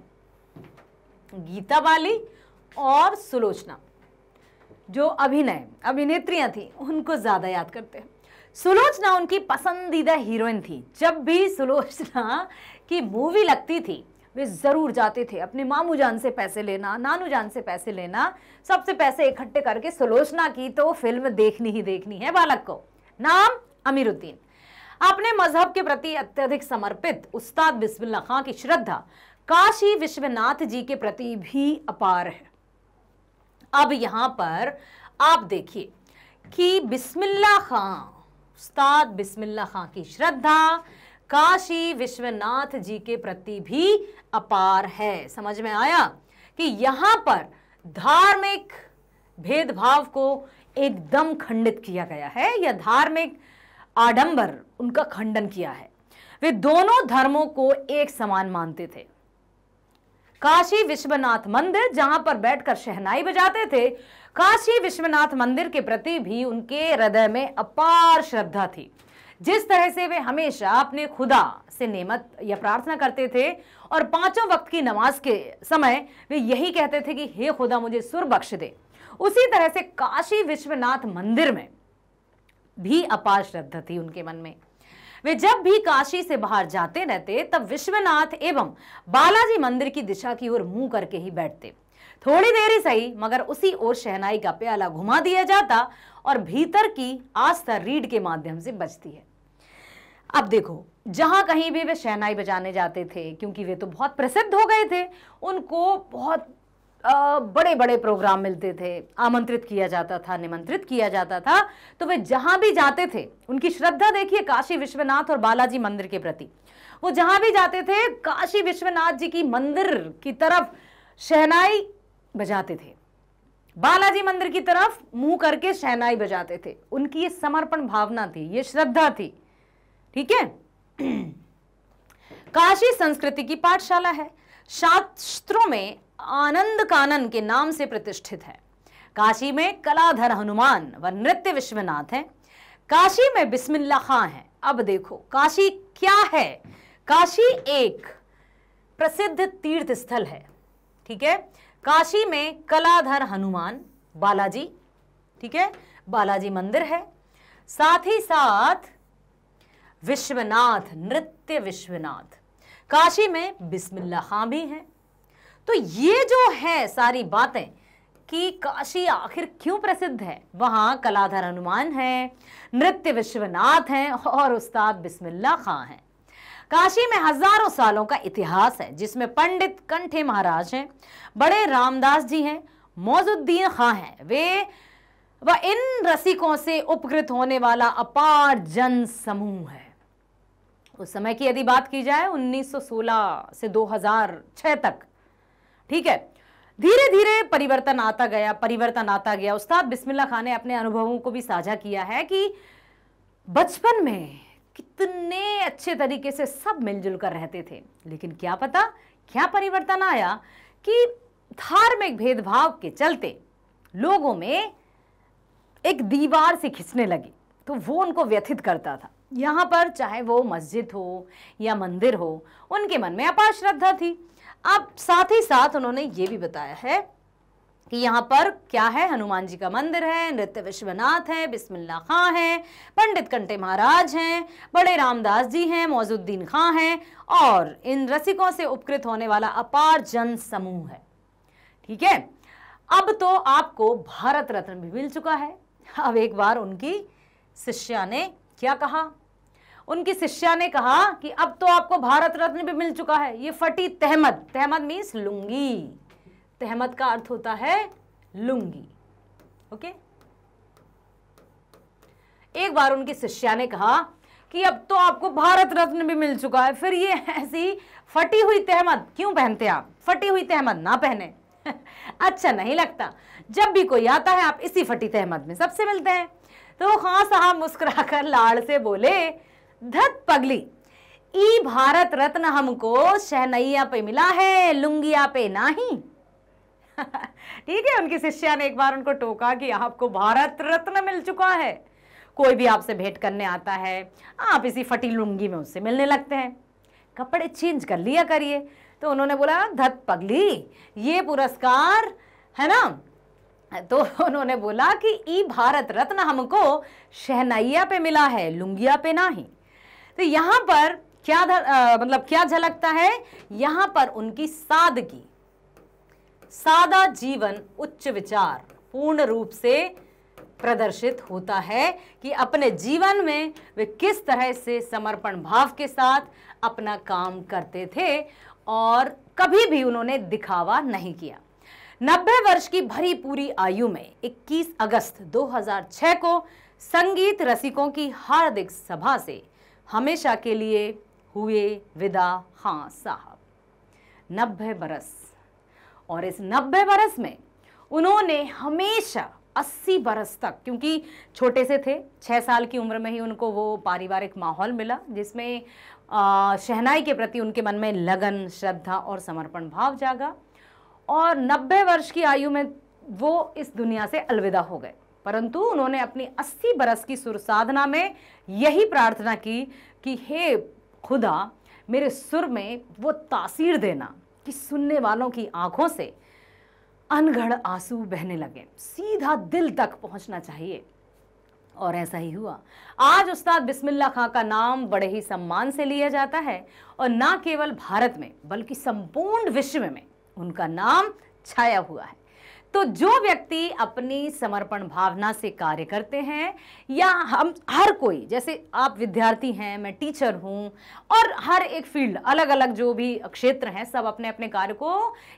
गीता बाली और सुलोचना जो अभिनय अभिनेत्रियां थी उनको ज़्यादा याद करते हैं सुलोचना उनकी पसंदीदा हीरोइन थी जब भी सुलोचना की मूवी लगती थी वे ज़रूर जाते थे अपने मामू जान से पैसे लेना नानू जान से पैसे लेना सबसे पैसे इकट्ठे करके सलोचना की तो फिल्म देखनी ही देखनी है बालक को नाम अमीरुद्दीन अपने मजहब के प्रति अत्यधिक समर्पित उस्ताद बिस्मिल्ला खां की श्रद्धा काशी विश्वनाथ जी के प्रति भी अपार है अब यहां पर आप देखिए कि बिस्मिल्ला खां उस्ताद बिस्मिल्ला खां की श्रद्धा काशी विश्वनाथ जी के प्रति भी अपार है समझ में आया कि यहां पर धार्मिक भेदभाव को एकदम खंडित किया गया है या धार्मिक आडंबर उनका खंडन किया है वे दोनों धर्मों को एक समान मानते थे काशी विश्वनाथ मंदिर जहां पर बैठकर शहनाई बजाते थे काशी विश्वनाथ मंदिर के प्रति भी उनके हृदय में अपार श्रद्धा थी जिस तरह से वे हमेशा अपने खुदा से नेमत या प्रार्थना करते थे और पांचों वक्त की नमाज के समय वे यही कहते थे कि हे खुदा मुझे सुर बख्श दे उसी तरह से काशी विश्वनाथ मंदिर में भी अपार श्रद्धा थी उनके मन में वे जब भी काशी से बाहर जाते रहते तब विश्वनाथ एवं बालाजी मंदिर की दिशा की ओर मुंह करके ही बैठते थोड़ी देर ही सही मगर उसी ओर शहनाई का प्याला घुमा दिया जाता और भीतर की आस्था रीढ़ के माध्यम से बचती है अब देखो जहाँ कहीं भी वे शहनाई बजाने जाते थे क्योंकि वे तो बहुत प्रसिद्ध हो गए थे उनको बहुत आ, बड़े बड़े प्रोग्राम मिलते थे आमंत्रित किया जाता था निमंत्रित किया जाता था तो वे जहां भी जाते थे उनकी श्रद्धा देखिए काशी विश्वनाथ और बालाजी मंदिर के प्रति वो जहाँ भी जाते थे काशी विश्वनाथ जी की मंदिर की तरफ शहनाई बजाते थे बालाजी मंदिर की तरफ मुंह करके शहनाई बजाते थे उनकी ये समर्पण भावना थी ये श्रद्धा थी ठीक है काशी संस्कृति की पाठशाला है शास्त्रों में आनंद कानन के नाम से प्रतिष्ठित है काशी में कलाधर हनुमान व नृत्य विश्वनाथ हैं काशी में बिस्मिल्ला खां हैं अब देखो काशी क्या है काशी एक प्रसिद्ध तीर्थ स्थल है ठीक है काशी में कलाधर हनुमान बालाजी ठीक है बालाजी मंदिर है साथ ही साथ विश्वनाथ नृत्य विश्वनाथ काशी में बिस्मिल्ला खां भी हैं तो ये जो है सारी बातें कि काशी आखिर क्यों प्रसिद्ध है वहाँ कलाधर हनुमान हैं नृत्य विश्वनाथ हैं और उस्ताद बिस्मिल्ला खां हैं काशी में हजारों सालों का इतिहास है जिसमें पंडित कंठे महाराज हैं बड़े रामदास जी हैं मौजुद्दीन खां हैं वे व इन रसिकों से उपकृत होने वाला अपार जन समूह है उस समय की यदि बात की जाए 1916 से 2006 तक ठीक है धीरे धीरे परिवर्तन आता गया परिवर्तन आता गया उस्ताद बिस्मिल्ला खान ने अपने अनुभवों को भी साझा किया है कि बचपन में कितने अच्छे तरीके से सब मिलजुल कर रहते थे लेकिन क्या पता क्या परिवर्तन आया कि धार्मिक भेदभाव के चलते लोगों में एक दीवार से खिंचने लगी तो वो उनको व्यथित करता था यहाँ पर चाहे वो मस्जिद हो या मंदिर हो उनके मन में अपार श्रद्धा थी अब साथ ही साथ उन्होंने ये भी बताया है कि यहाँ पर क्या है हनुमान जी का मंदिर है नृत्य विश्वनाथ है बिस्मिल्ला खां है पंडित कंटे महाराज हैं बड़े रामदास जी हैं मौजुद्दीन खां हैं और इन रसिकों से उपकृत होने वाला अपार जन समूह है ठीक है अब तो आपको भारत रत्न भी मिल चुका है अब एक बार उनकी शिष्या ने क्या कहा उनकी शिष्या ने कहा कि अब तो आपको भारत रत्न भी मिल चुका है ये फटी तहमद तहमद मीन्स लुंगी तहमद का अर्थ होता है लुंगी ओके एक बार उनकी शिष्या ने कहा कि अब तो आपको भारत रत्न भी मिल चुका है फिर ये ऐसी फटी हुई तहमद क्यों पहनते आप फटी हुई तहमद ना पहने अच्छा नहीं लगता जब भी कोई आता है आप इसी फटी तहमद में सबसे मिलते हैं तो खां हाँ साहब मुस्कुराकर लाड़ से बोले धत पगली ई भारत रत्न हमको शहनैया पे मिला है लुंगिया पे नहीं ठीक है उनकी शिष्या ने एक बार उनको टोका कि आपको भारत रत्न मिल चुका है कोई भी आपसे भेंट करने आता है आप इसी फटी लुंगी में उससे मिलने लगते हैं कपड़े चेंज कर लिया करिए तो उन्होंने बोला धत पगली ये पुरस्कार है ना तो उन्होंने बोला कि ई भारत रत्न हमको शहनाइया पे मिला है लुंगिया पे ना ही तो यहाँ पर क्या आ, मतलब क्या झलकता है यहां पर उनकी सादगी सादा जीवन उच्च विचार पूर्ण रूप से प्रदर्शित होता है कि अपने जीवन में वे किस तरह से समर्पण भाव के साथ अपना काम करते थे और कभी भी उन्होंने दिखावा नहीं किया 90 वर्ष की भरी पूरी आयु में 21 अगस्त 2006 को संगीत रसिकों की हार्दिक सभा से हमेशा के लिए हुए विदा खां साहब नब्बे बरस और इस नब्बे बरस में उन्होंने हमेशा अस्सी बरस तक क्योंकि छोटे से थे छः साल की उम्र में ही उनको वो पारिवारिक माहौल मिला जिसमें शहनाई के प्रति उनके मन में लगन श्रद्धा और समर्पण भाव जागा और 90 वर्ष की आयु में वो इस दुनिया से अलविदा हो गए परंतु उन्होंने अपनी 80 बरस की सुर साधना में यही प्रार्थना की कि हे खुदा मेरे सुर में वो तासीर देना कि सुनने वालों की आंखों से अनगढ़ आंसू बहने लगे सीधा दिल तक पहुंचना चाहिए और ऐसा ही हुआ आज उस्ताद बिस्मिल्ला खां का नाम बड़े ही सम्मान से लिया जाता है और ना केवल भारत में बल्कि संपूर्ण विश्व में उनका नाम छाया हुआ है तो जो व्यक्ति अपनी समर्पण भावना से कार्य करते हैं या हम हर कोई जैसे आप विद्यार्थी हैं मैं टीचर हूं और हर एक फील्ड अलग अलग जो भी क्षेत्र हैं सब अपने अपने कार्य को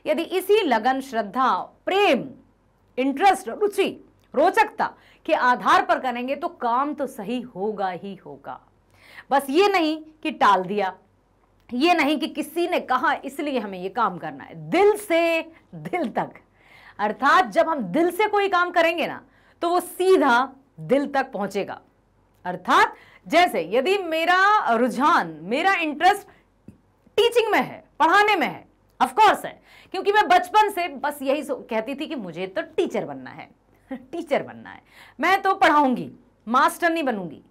यदि इसी लगन श्रद्धा प्रेम इंटरेस्ट रुचि रोचकता के आधार पर करेंगे तो काम तो सही होगा ही होगा बस ये नहीं कि टाल दिया ये नहीं कि किसी ने कहा इसलिए हमें ये काम करना है दिल से दिल तक अर्थात जब हम दिल से कोई काम करेंगे ना तो वो सीधा दिल तक पहुंचेगा अर्थात जैसे यदि मेरा रुझान मेरा इंटरेस्ट टीचिंग में है पढ़ाने में है ऑफ कोर्स है क्योंकि मैं बचपन से बस यही कहती थी कि मुझे तो टीचर बनना है टीचर बनना है मैं तो पढ़ाऊंगी मास्टर नहीं बनूंगी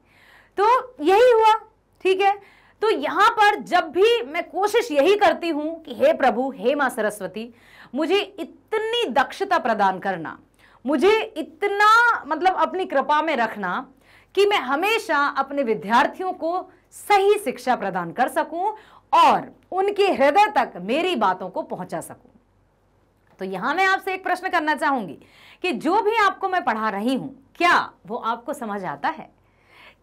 तो यही हुआ ठीक है तो यहां पर जब भी मैं कोशिश यही करती हूं कि हे प्रभु हे माँ सरस्वती मुझे इतनी दक्षता प्रदान करना मुझे इतना मतलब अपनी कृपा में रखना कि मैं हमेशा अपने विद्यार्थियों को सही शिक्षा प्रदान कर सकूं और उनके हृदय तक मेरी बातों को पहुंचा सकूं तो यहां मैं आपसे एक प्रश्न करना चाहूंगी कि जो भी आपको मैं पढ़ा रही हूं क्या वो आपको समझ आता है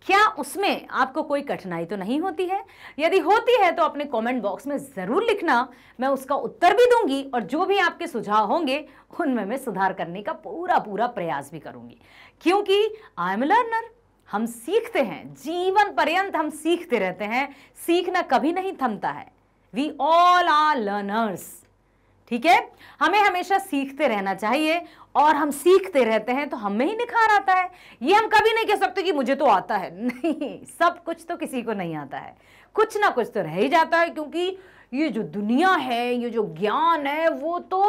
क्या उसमें आपको कोई कठिनाई तो नहीं होती है यदि होती है तो अपने कमेंट बॉक्स में ज़रूर लिखना मैं उसका उत्तर भी दूंगी और जो भी आपके सुझाव होंगे उनमें मैं सुधार करने का पूरा पूरा प्रयास भी करूंगी क्योंकि आई एम लर्नर हम सीखते हैं जीवन पर्यंत हम सीखते रहते हैं सीखना कभी नहीं थमता है वी ऑल आर लर्नर्स ठीक है हमें हमेशा सीखते रहना चाहिए और हम सीखते रहते हैं तो हमें ही निखार आता है ये हम कभी नहीं कह सकते कि मुझे तो आता है नहीं सब कुछ तो किसी को नहीं आता है कुछ ना कुछ तो रह ही जाता है क्योंकि ये जो दुनिया है ये जो ज्ञान है वो तो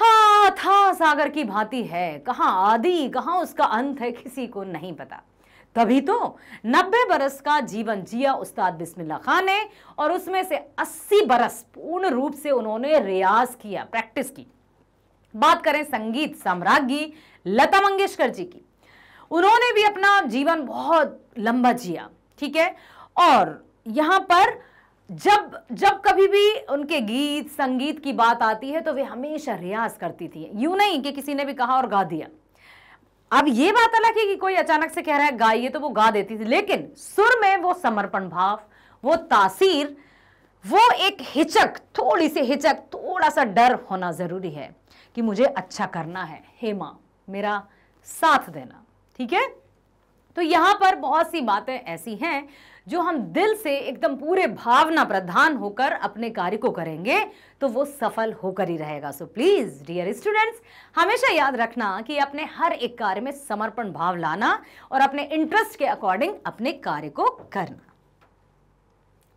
हाँ था सागर की भांति है कहाँ आदि कहाँ उसका अंत है किसी को नहीं पता तभी तो 90 बरस का जीवन जिया उस्ताद बिस्मिल्ला खान ने और उसमें से 80 बरस पूर्ण रूप से उन्होंने रियाज किया प्रैक्टिस की बात करें संगीत साम्राज्ञी लता मंगेशकर जी की उन्होंने भी अपना जीवन बहुत लंबा जिया ठीक है और यहां पर जब जब कभी भी उनके गीत संगीत की बात आती है तो वे हमेशा रियाज करती थी यूं नहीं कि किसी ने भी कहा और गा दिया अब ये बात अलग है कि कोई अचानक से कह रहा है गाइए तो वो गा देती थी लेकिन सुर में वो समर्पण भाव वो तासीर वो एक हिचक थोड़ी सी हिचक थोड़ा सा डर होना ज़रूरी है कि मुझे अच्छा करना है हे माँ मेरा साथ देना ठीक है तो यहां पर बहुत सी बातें ऐसी हैं जो हम दिल से एकदम पूरे भावना प्रधान होकर अपने कार्य को करेंगे तो वो सफल होकर ही रहेगा सो प्लीज़ डियर स्टूडेंट्स हमेशा याद रखना कि अपने हर एक कार्य में समर्पण भाव लाना और अपने इंटरेस्ट के अकॉर्डिंग अपने कार्य को करना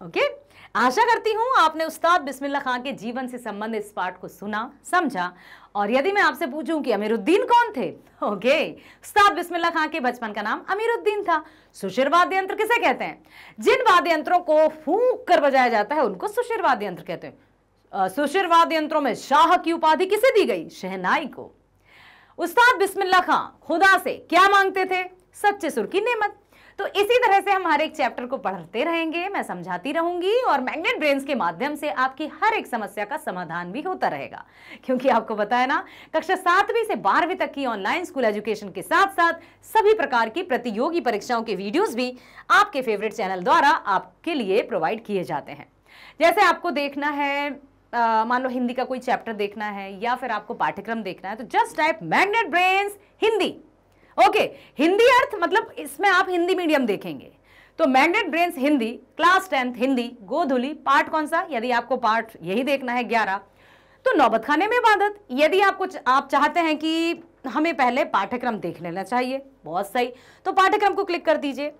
ओके okay? आशा करती हूँ आपने उस्ताद बिस्मिल्ला खां के जीवन से संबंधित इस पाठ को सुना समझा और यदि मैं आपसे पूछूं कि अमीरुद्दीन कौन थे ओके उस्ताद बिस्मिल्ला खान के बचपन का नाम अमीरुद्दीन था सुशिर वाद्य यंत्र किसे कहते हैं जिन वाद्य यंत्रों को फूक कर बजाया जाता है उनको सुशिर वाद्य यंत्र कहते हैं सुशिर वाद्य यंत्रों में शाह की उपाधि किसे दी गई शहनाई को उस्ताद बिस्मिल्ला खां खुदा से क्या मांगते थे सच्चे सुर की नेमत तो इसी तरह से हम हर एक चैप्टर को पढ़ते रहेंगे मैं समझाती रहूंगी और मैग्नेट ब्रेन्स के माध्यम से आपकी हर एक समस्या का समाधान भी होता रहेगा क्योंकि आपको बताया ना कक्षा सातवीं से बारहवीं तक की ऑनलाइन स्कूल एजुकेशन के साथ साथ सभी प्रकार की प्रतियोगी परीक्षाओं के वीडियोज भी आपके फेवरेट चैनल द्वारा आपके लिए प्रोवाइड किए जाते हैं जैसे आपको देखना है मान लो हिंदी का कोई चैप्टर देखना है या फिर आपको पाठ्यक्रम देखना है तो just type Magnet Brains Hindi okay Hindi अर्थ मतलब इसमें आप हिंदी मीडियम देखेंगे तो Magnet Brains Hindi class tenth Hindi Godhuli part कौन सा यदि आपको पार्ट यही देखना है ग्यारह तो नौबत खाने में इबादत यदि आप कुछ आप चाहते हैं कि हमें पहले पाठ्यक्रम देख लेना चाहिए बहुत सही तो पाठ्यक्रम को क्लिक कर दीजिए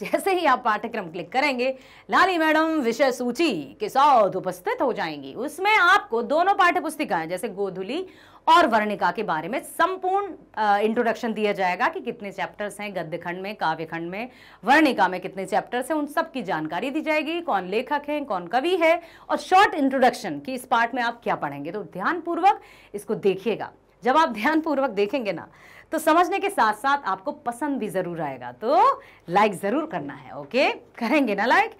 जैसे ही आप पाठ्यक्रम क्लिक करेंगे लाली मैडम विषय सूची के साथ उपस्थित हो जाएंगी उसमें आपको दोनों पाठ्य पुस्तिकाएं जैसे गोधुली और वर्णिका के बारे में संपूर्ण इंट्रोडक्शन दिया जाएगा कि कितने चैप्टर्स हैं गद्य खंड में काव्य खंड में वर्णिका में कितने चैप्टर्स हैं उन सब की जानकारी दी जाएगी कौन लेखक हैं कौन कवि है और शॉर्ट इंट्रोडक्शन कि इस पार्ट में आप क्या पढ़ेंगे तो ध्यानपूर्वक इसको देखिएगा जब आप ध्यानपूर्वक देखेंगे ना तो समझने के साथ साथ आपको पसंद भी ज़रूर आएगा तो लाइक ज़रूर करना है ओके करेंगे ना लाइक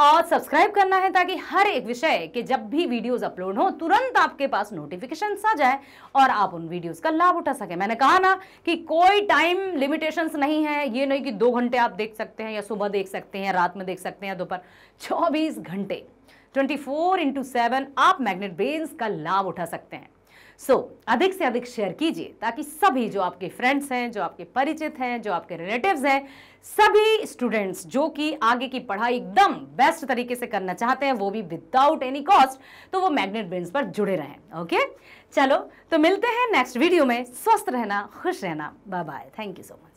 और सब्सक्राइब करना है ताकि हर एक विषय के जब भी वीडियोस अपलोड हो तुरंत आपके पास नोटिफिकेशन आ जाए और आप उन वीडियोस का लाभ उठा सकें मैंने कहा ना कि कोई टाइम लिमिटेशंस नहीं है ये नहीं कि दो घंटे आप देख सकते हैं या सुबह देख सकते हैं रात में देख सकते हैं दोपहर चौबीस घंटे ट्वेंटी फोर इंटू सेवन आप मैग्नेट बेन्स का लाभ उठा सकते हैं सो so, अधिक से अधिक शेयर कीजिए ताकि सभी जो आपके फ्रेंड्स हैं जो आपके परिचित हैं जो आपके रिलेटिव्स हैं सभी स्टूडेंट्स जो कि आगे की पढ़ाई एकदम बेस्ट तरीके से करना चाहते हैं वो भी विदाउट एनी कॉस्ट तो वो मैग्नेट ब्रेन्स पर जुड़े रहें ओके चलो तो मिलते हैं नेक्स्ट वीडियो में स्वस्थ रहना खुश रहना bye bye thank you so much